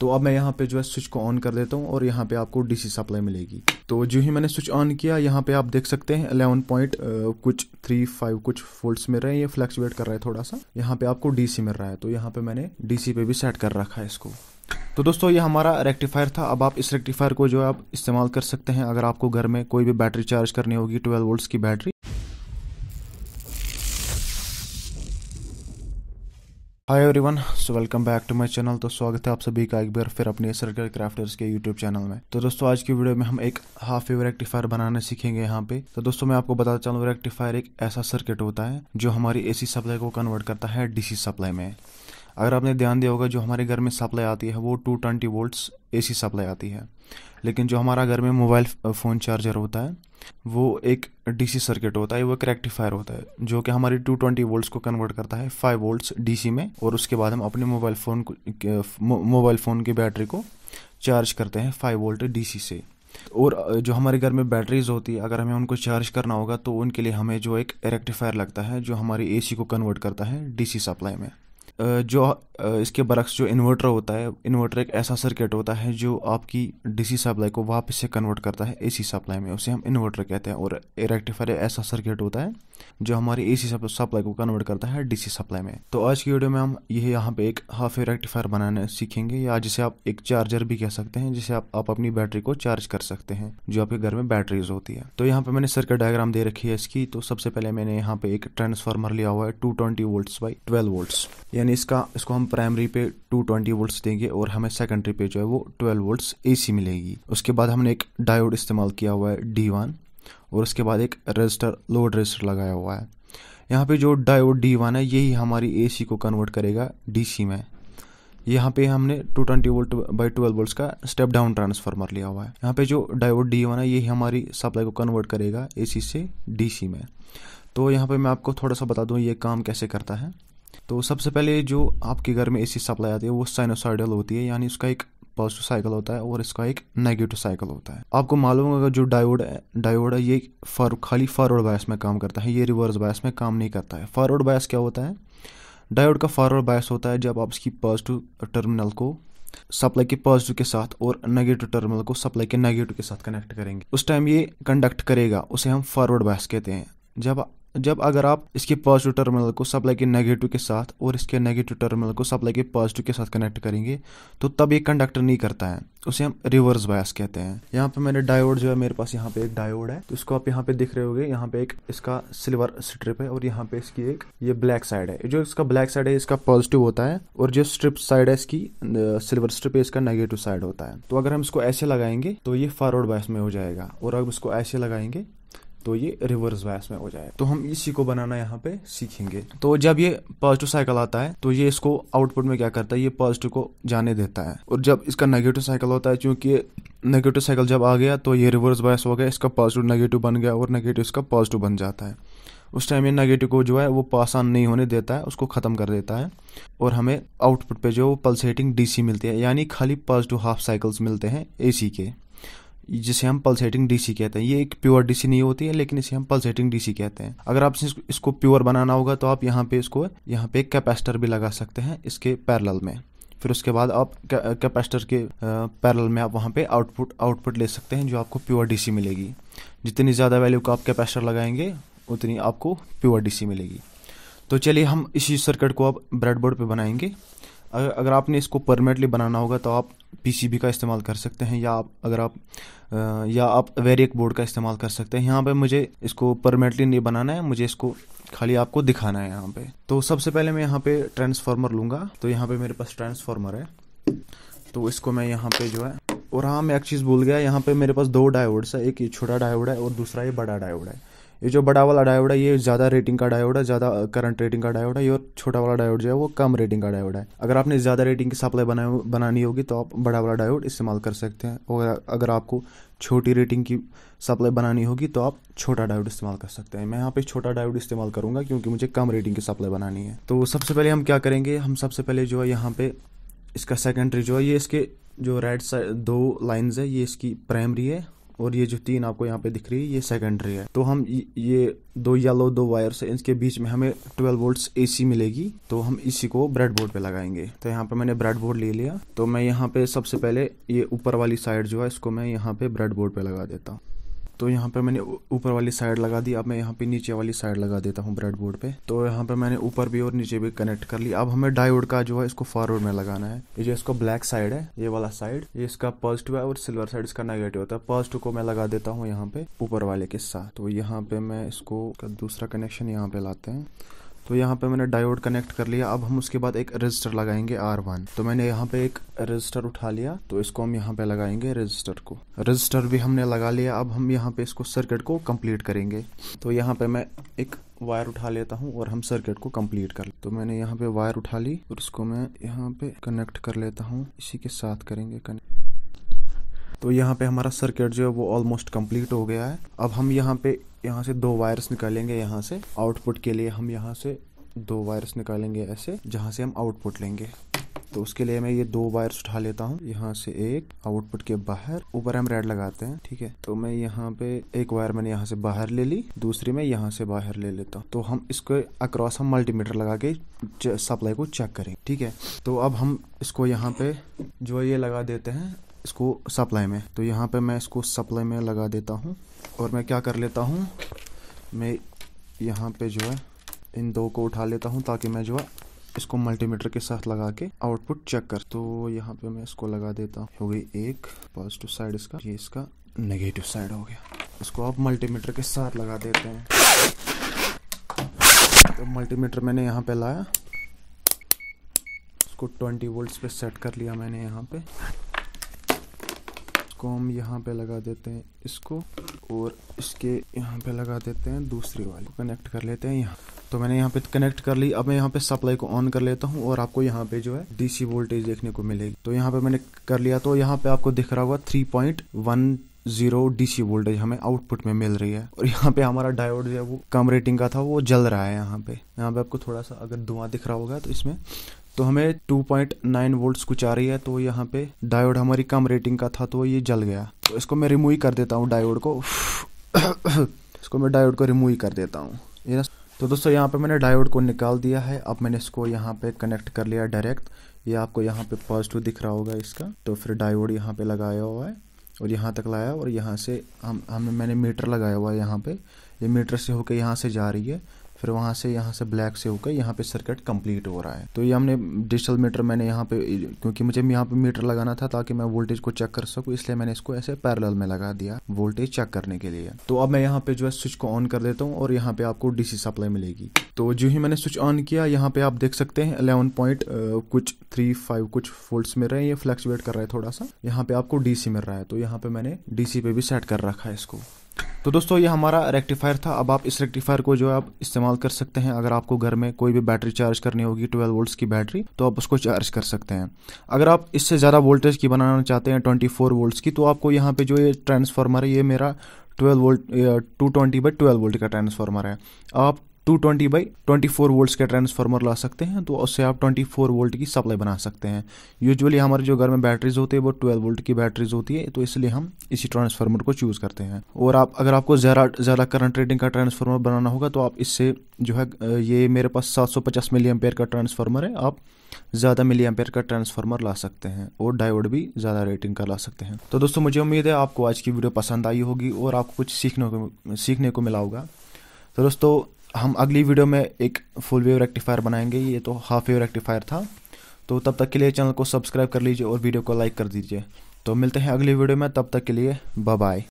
तो अब मैं यहाँ पे जो है स्विच को ऑन कर देता हूँ और यहाँ पे आपको डीसी सप्लाई मिलेगी तो जो ही मैंने स्विच ऑन किया यहाँ पे आप देख सकते हैं अलेवन पॉइंट कुछ थ्री फाइव कुछ फोल्ट मिल रहे हैं ये फ्लैक्चुएट कर रहा है थोड़ा सा यहाँ पे आपको डीसी मिल रहा है तो यहाँ पे मैंने डीसी पे भी सेट कर रखा है इसको तो दोस्तों ये हमारा रेक्टिफायर था अब आप इस रेक्टिफायर को जो है आप इस्तेमाल कर सकते हैं अगर आपको घर में कोई भी बैटरी चार्ज करनी होगी 12 वोल्ट्स की battery hi everyone so welcome back to my channel तो स्वागत है आप सभी का एक बार फिर अपने सर्कल क्राफ्टर्स के यूट्यूब चैनल में तो दोस्तों आज की वीडियो में हम एक हाफ वेव रेक्टिफायर बनाना सीखेंगे यहाँ पे तो दोस्तों मैं आपको बताता चलूँ रेक्टिफायर एक ऐसा सर्किट होता है जो हमारी ए सप्लाई को कन्वर्ट करता है डी सप्लाई में अगर आपने ध्यान दिया होगा जो हमारे घर में सप्लाई आती है वो two twenty volts A supply आती है लेकिन जो हमारा घर में मोबाइल फ़ोन चार्जर होता है वो एक डीसी सर्किट होता है वो एक रेक्टिफायर होता है जो कि हमारी 220 ट्वेंटी वोल्ट को कन्वर्ट करता है 5 वोल्ट डीसी में और उसके बाद हम अपने मोबाइल फ़ोन मोबाइल फ़ोन की बैटरी को चार्ज करते हैं 5 वोल्ट डीसी से और जो हमारे घर में बैटरीज होती है अगर हमें उनको चार्ज करना होगा तो उनके लिए हमें जो एक रेक्टिफायर लगता है जो हमारी एसी को कन्वर्ट करता है डीसी सप्लाई में जो इसके बरक्स जो इन्वर्टर होता है इन्वर्टर एक ऐसा सर्किट होता है जो आपकी डीसी सप्लाई को वापस से कन्वर्ट करता है एसी सप्लाई में उसे हम इन्वर्टर कहते हैं और रेक्टिफायर ऐसा सर्किट होता है जो हमारी एसी सप्लाई को कन्वर्ट करता है डीसी सप्लाई में तो आज की वीडियो में हम यह यहाँ पे एक हाफ वेव रेक्टिफायर बनाना सीखेंगे या जिसे आप एक चार्जर भी कह सकते हैं जिसे आप, आप अपनी बैटरी को चार्ज कर सकते हैं जो आपके घर में बैटरीज होती है तो यहाँ पे मैंने सर्किट डायग्राम दे रखी है इसकी तो सबसे पहले मैंने यहाँ पे एक ट्रांसफार्मर लिया हुआ है two twenty volt by twelve volt यानी यानी इसका इसको हम प्राइमरी पे 220 वोल्ट्स देंगे और हमें सेकेंडरी पे जो है वो 12 वोल्ट्स एसी मिलेगी उसके बाद हमने एक डायोड इस्तेमाल किया हुआ है डी वन और उसके बाद एक रजिस्टर लोड रजिस्टर लगाया हुआ है यहाँ पे जो डायोड डी वन है यही हमारी सी को कन्वर्ट करेगा सी में यहाँ पे हमने 220 वोल्ट बाई 12 वोल्ट्स का स्टेप डाउन ट्रांसफार्मर लिया हुआ है यहाँ पे जो डायोड डी वन है यही हमारी सप्लाई को कन्वर्ट करेगा एसी से डीसी में तो यहाँ पे मैं आपको थोड़ा सा बता दूँ ये काम कैसे करता है तो सबसे पहले जो आपके घर में एसी सप्लाई आती है वो साइनोसाइडल होती है यानी उसका एक पॉजिटिव साइकिल होता है और इसका एक नेगेटिव साइकिल होता है आपको मालूम होगा जो डायोड है डायोड है ये फॉर खाली फॉरवर्ड बायस में काम करता है ये रिवर्स बायस में काम नहीं करता है फॉरवर्ड बायस क्या होता है डायोड का फॉरवर्ड बायस होता है जब आप इसकी पॉजिटिव टर्मिनल को सप्लाई के पॉजिटिव के साथ और नेगेटिव टर्मिनल को सप्लाई के नेगेटिव के साथ कनेक्ट करेंगे उस टाइम ये कंडक्ट करेगा उसे हम फॉरवर्ड बायस कहते हैं जब जब अगर आप इसके पॉजिटिव टर्मिनल को सप्लाई के नेगेटिव के साथ और इसके नेगेटिव टर्मिनल को सप्लाई के पॉजिटिव के साथ कनेक्ट करेंगे तो तब ये कंडक्टर नहीं करता है उसे हम रिवर्स बायस कहते हैं यहाँ पे मैंने डायोड जो है मेरे पास यहाँ पे एक डायोड है तो इसको आप यहाँ पे देख रहे गए यहाँ पे एक इसका सिल्वर स्ट्रिप है और यहाँ पे इसकी एक ये ब्लैक साइड है जो इसका ब्लैक साइड है इसका पॉजिटिव होता है और जो स्ट्रिप साइड है इसकी सिल्वर स्ट्रिप है इसका नेगेटिव साइड होता है तो अगर हम इसको ऐसे लगाएंगे तो ये फॉरवर्ड बायस में हो जाएगा और अब इसको ऐसे लगाएंगे तो ये रिवर्स बायस में हो जाए तो हम इसी को बनाना यहाँ पे सीखेंगे तो जब ये पॉजिटिव साइकिल आता है तो ये इसको आउटपुट में क्या करता है ये पॉजिटिव को जाने देता है और जब इसका नेगेटिव साइकिल होता है क्योंकि नेगेटिव साइकिल जब आ गया तो ये रिवर्स बायस हो गया इसका पॉजिटिव नेगेटिव बन गया और नेगेटिव इसका पॉजिटिव बन जाता है उस टाइम ये नेगेटिव को जो है वो पास ऑन नहीं होने देता है उसको ख़त्म कर देता है और हमें आउटपुट पे जो पल्सेटिंग डीसी मिलती है यानी खाली पॉजिटिव हाफ साइकिल्स मिलते हैं एसी के जिसे हम पल्सेटिंग डीसी कहते हैं ये एक प्योर डीसी नहीं होती है लेकिन इसे हम पल्सेटिंग डीसी कहते हैं अगर आप इसको प्योर बनाना होगा तो आप यहाँ पे इसको यहाँ पे एक कैपेसिटर भी लगा सकते हैं इसके पैरल में फिर उसके बाद आप कैपेसिटर के पैरल में आप वहाँ पे आउटपुट आउटपुट ले सकते हैं जो आपको प्योर डीसी मिलेगी जितनी ज़्यादा वैल्यू का आप कैपेसिटर लगाएंगे उतनी आपको प्योर डीसी मिलेगी तो चलिए हम इसी सर्किट को आप ब्रेडबोर्ड पे बनाएंगे अगर आपने इसको परमानेंटली बनाना होगा तो आप पीसीबी का इस्तेमाल कर सकते हैं या आप अगर आप या आप वेरियक बोर्ड का इस्तेमाल कर सकते हैं यहाँ पे मुझे इसको परमानेंटली नहीं बनाना है मुझे इसको खाली आपको दिखाना है यहाँ पे तो सबसे पहले मैं यहाँ पे ट्रांसफार्मर लूँगा तो यहाँ पे मेरे पास ट्रांसफार्मर है तो इसको मैं यहाँ पे जो है और हाँ मैं एक चीज़ भूल गया यहाँ पे मेरे पास दो डायोड्स है एक ये छोटा डायोड है और दूसरा ये बड़ा डायोड है ये जो बड़ा वाला डायोड है ये ज़्यादा रेटिंग का डायोड है ज़्यादा करंट रेटिंग का डायोड है ये और छोटा वाला डायोड जो है वो कम रेटिंग का डायोड है अगर आपने ज़्यादा रेटिंग की सप्लाई बना बनानी होगी तो आप बड़ा वाला डायोड इस्तेमाल कर सकते हैं और अगर आपको छोटी रेटिंग की सप्लाई बनानी होगी तो आप छोटा डायोड इस्तेमाल कर सकते हैं मैं यहाँ पे छोटा डायोड इस्तेमाल करूँगा क्योंकि मुझे कम रेटिंग की सप्लाई बनानी है तो सबसे पहले हम क्या करेंगे हम सबसे पहले जो है यहाँ पे इसका सेकेंडरी जो है ये इसके जो राइट साइड दो लाइंस है ये इसकी प्राइमरी है और ये जो तीन आपको यहाँ पे दिख रही है ये सेकेंडरी है तो हम ये दो येलो दो वायर से इसके बीच में हमें 12 वोल्ट्स एसी मिलेगी तो हम इसी को ब्रेड बोर्ड पे लगाएंगे तो यहाँ पे मैंने ब्रेड बोर्ड ले लिया तो मैं यहाँ पे सबसे पहले ये ऊपर वाली साइड जो है इसको मैं यहाँ पे ब्रेड बोर्ड पे लगा देता हूँ तो यहाँ पे मैंने ऊपर वाली साइड लगा दी अब मैं यहाँ पे नीचे वाली साइड लगा देता हूँ ब्रेड बोर्ड पे तो यहाँ पे मैंने ऊपर भी और नीचे भी कनेक्ट कर ली अब हमें डायोड का जो है इसको फॉरवर्ड में लगाना है ये जो इसको ब्लैक साइड है ये वाला साइड ये इसका पॉजिटिव है और सिल्वर साइड इसका नेगेटिव होता है पॉजिटिव को मैं लगा देता हूँ यहाँ पे ऊपर वाले के साथ तो यहाँ पे मैं इसको दूसरा कनेक्शन यहाँ पे लाते हैं तो यहाँ पे मैंने डायोड कनेक्ट कर लिया अब हम उसके बाद एक रजिस्टर लगाएंगे आर वन तो मैंने यहाँ पे एक रजिस्टर उठा लिया तो इसको हम यहाँ पे लगाएंगे रजिस्टर को रजिस्टर भी हमने लगा लिया अब हम यहाँ पे इसको सर्किट को कंप्लीट करेंगे तो यहाँ पे मैं एक वायर उठा लेता हूँ और हम सर्किट को कंप्लीट कर तो मैंने यहाँ पे वायर उठा ली और इसको मैं यहाँ पे कनेक्ट कर लेता हूँ इसी के साथ करेंगे कनेक्ट तो यहाँ पे हमारा सर्किट जो है वो ऑलमोस्ट कंप्लीट हो गया है अब हम यहाँ पे यहाँ से दो वायर्स निकालेंगे यहाँ से आउटपुट के लिए हम यहाँ से दो वायर्स निकालेंगे ऐसे जहाँ से हम आउटपुट लेंगे तो उसके लिए मैं ये दो वायर्स उठा लेता हूँ यहाँ से एक आउटपुट के बाहर ऊपर हम रेड लगाते हैं ठीक है तो मैं यहाँ पे एक वायर मैंने यहाँ से बाहर ले ली दूसरी मैं यहाँ से बाहर ले लेता हूँ तो हम इसको अक्रॉस हम मल्टीमीटर लगा के सप्लाई को चेक करें ठीक है तो अब हम इसको यहाँ पे जो ये लगा देते हैं इसको सप्लाई में तो यहाँ पे मैं इसको सप्लाई में लगा देता हूँ और मैं क्या कर लेता हूँ मैं यहाँ पे जो है इन दो को उठा लेता हूँ ताकि मैं जो है इसको मल्टीमीटर के साथ लगा के आउटपुट चेक कर तो यहाँ पे मैं इसको लगा देता हूँ हो गई एक पॉजिटिव साइड इसका ये इसका नेगेटिव साइड हो गया इसको आप मल्टीमीटर के साथ लगा देते हैं तो मल्टीमीटर मैंने यहाँ पे लाया इसको 20 वोल्ट्स पे सेट कर लिया मैंने यहाँ पे इसको हम यहाँ पे लगा देते हैं इसको और इसके यहाँ पे लगा देते हैं दूसरी वाली कनेक्ट कर लेते हैं यहाँ तो मैंने यहाँ पे कनेक्ट कर ली अब मैं यहाँ पे सप्लाई को ऑन कर लेता हूँ और आपको यहाँ पे जो है डीसी वोल्टेज देखने को मिलेगी तो यहाँ पे मैंने कर लिया तो यहाँ पे आपको दिख रहा होगा three point one zero DC voltage हमें आउटपुट में मिल रही है और यहाँ पे हमारा डायोड जो है वो कम रेटिंग का था वो जल रहा है यहाँ पे यहाँ पे आपको थोड़ा सा अगर धुआं दिख रहा होगा तो इसमें तो हमें 2.9 वोल्ट कुछ आ रही है तो यहाँ पे डायोड हमारी कम रेटिंग का था तो ये जल गया तो इसको मैं रिमूव ही कर देता हूँ डायोड को इसको मैं डायोड को रिमूव ही कर देता हूँ ये तो दोस्तों यहाँ पे मैंने डायोड को निकाल दिया है अब मैंने इसको यहाँ पे कनेक्ट कर लिया डायरेक्ट ये आपको यहाँ पे पॉजिटिव दिख रहा होगा इसका तो फिर डायोड यहाँ पे लगाया हुआ है और यहाँ तक लाया और यहाँ से हम हमें मैंने मीटर लगाया हुआ है यहाँ पे ये यह मीटर से होकर यहाँ से जा रही है फिर वहाँ से यहाँ से ब्लैक से होकर यहाँ पे सर्किट कंप्लीट हो रहा है तो ये हमने डिजिटल मीटर मैंने यहाँ पे क्योंकि मुझे यहाँ पे मीटर लगाना था ताकि मैं वोल्टेज को चेक कर सकूँ इसलिए मैंने इसको ऐसे पैरल में लगा दिया वोल्टेज चेक करने के लिए तो अब मैं यहाँ पे जो है स्विच को ऑन कर देता हूँ और यहाँ पे आपको डीसी सप्लाई मिलेगी तो जो ही मैंने स्विच ऑन किया यहाँ पे आप देख सकते हैं अलेवन पॉइंट कुछ थ्री फाइव कुछ फोल्ट मिल रहे हैं ये फ्लैक्चुएट कर रहा है थोड़ा सा यहाँ पे आपको डीसी मिल रहा है तो यहाँ पे मैंने डीसी पे भी सेट कर रखा है इसको तो दोस्तों ये हमारा रेक्टिफायर था अब आप इस रेक्टिफायर को जो है आप इस्तेमाल कर सकते हैं अगर आपको घर में कोई भी बैटरी चार्ज करनी होगी 12 वोल्ट्स की बैटरी तो आप उसको चार्ज कर सकते हैं अगर आप इससे ज़्यादा वोल्टेज की बनाना चाहते हैं 24 वोल्ट्स की तो आपको यहाँ पे जो ये ट्रांसफार्मर है ये मेरा 12 volt two twenty by twelve volt का ट्रांसफार्मर है आप two twenty by twenty four volt के ट्रांसफार्मर ला सकते हैं तो उससे आप ट्वेंटी फोर वोल्ट की सप्लाई बना सकते हैं यूजुअली हमारे जो घर में बैटरीज होती है वो ट्वेल्व वोल्ट की बैटरीज होती है तो इसलिए हम इसी ट्रांसफार्मर को चूज़ करते हैं और आप अगर आपको ज़्यादा ज़्यादा करंट रेटिंग का ट्रांसफार्मर बनाना होगा तो आप इससे जो है ये मेरे पास सात सौ पचास मिली एम्पेयर का ट्रांसफार्मर है आप ज़्यादा मिली एम्पेयर का ट्रांसफार्मर ला सकते हैं और डायोड भी ज़्यादा रेटिंग का ला सकते हैं तो दोस्तों मुझे उम्मीद है आपको आज की वीडियो पसंद आई होगी और आपको कुछ सीखने को सीखने को मिला होगा तो दोस्तों हम अगली वीडियो में एक फुल वेव रेक्टिफायर बनाएंगे ये तो हाफ वेव रेक्टिफायर था तो तब तक के लिए चैनल को सब्सक्राइब कर लीजिए और वीडियो को लाइक कर दीजिए तो मिलते हैं अगली वीडियो में तब तक के लिए बाय